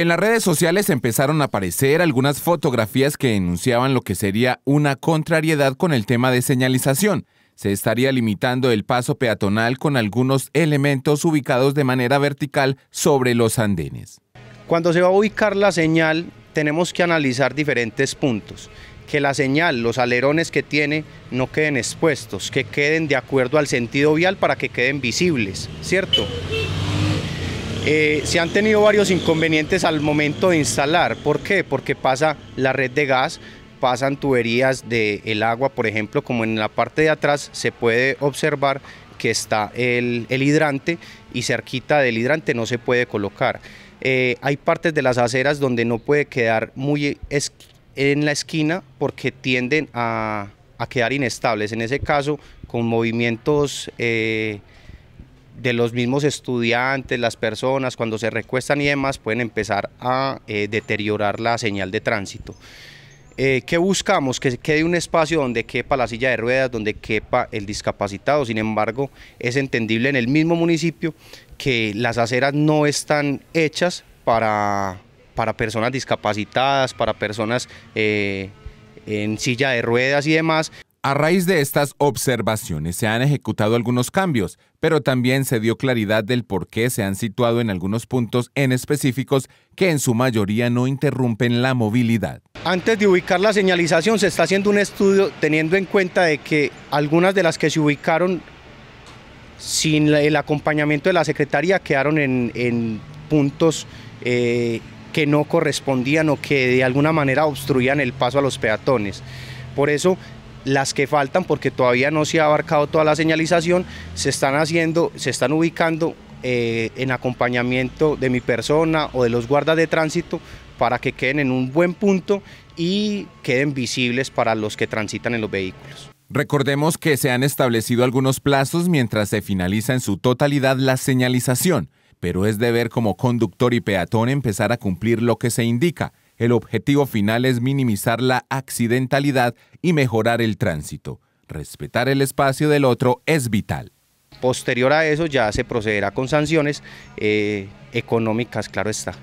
En las redes sociales empezaron a aparecer algunas fotografías que enunciaban lo que sería una contrariedad con el tema de señalización. Se estaría limitando el paso peatonal con algunos elementos ubicados de manera vertical sobre los andenes. Cuando se va a ubicar la señal, tenemos que analizar diferentes puntos que la señal, los alerones que tiene, no queden expuestos, que queden de acuerdo al sentido vial para que queden visibles, ¿cierto? Eh, se han tenido varios inconvenientes al momento de instalar. ¿Por qué? Porque pasa la red de gas, pasan tuberías del agua, por ejemplo, como en la parte de atrás se puede observar que está el, hidrante y cerquita del hidrante no se puede colocar. Eh, hay partes de las aceras donde no puede quedar muy en la esquina porque tienden a, quedar inestables. En ese caso, con movimientos... Eh, de los mismos estudiantes, las personas, cuando se recuestan y demás, pueden empezar a eh, deteriorar la señal de tránsito. Eh, ¿Qué buscamos? Que quede un espacio donde quepa la silla de ruedas, donde quepa el discapacitado. Sin embargo, es entendible en el mismo municipio que las aceras no están hechas para, personas discapacitadas, para personas eh, en silla de ruedas y demás. A raíz de estas observaciones se han ejecutado algunos cambios, pero también se dio claridad del por qué se han situado en algunos puntos en específicos que en su mayoría no interrumpen la movilidad. Antes de ubicar la señalización se está haciendo un estudio teniendo en cuenta de que algunas de las que se ubicaron sin el acompañamiento de la Secretaría quedaron en, puntos eh, que no correspondían o que de alguna manera obstruían el paso a los peatones. Por eso las que faltan porque todavía no se ha abarcado toda la señalización, se están haciendo, se están ubicando eh, en acompañamiento de mi persona o de los guardas de tránsito para que queden en un buen punto y queden visibles para los que transitan en los vehículos. Recordemos que se han establecido algunos plazos mientras se finaliza en su totalidad la señalización, pero es deber como conductor y peatón empezar a cumplir lo que se indica, el objetivo final es minimizar la accidentalidad y mejorar el tránsito. Respetar el espacio del otro es vital. Posterior a eso ya se procederá con sanciones eh, económicas, claro está.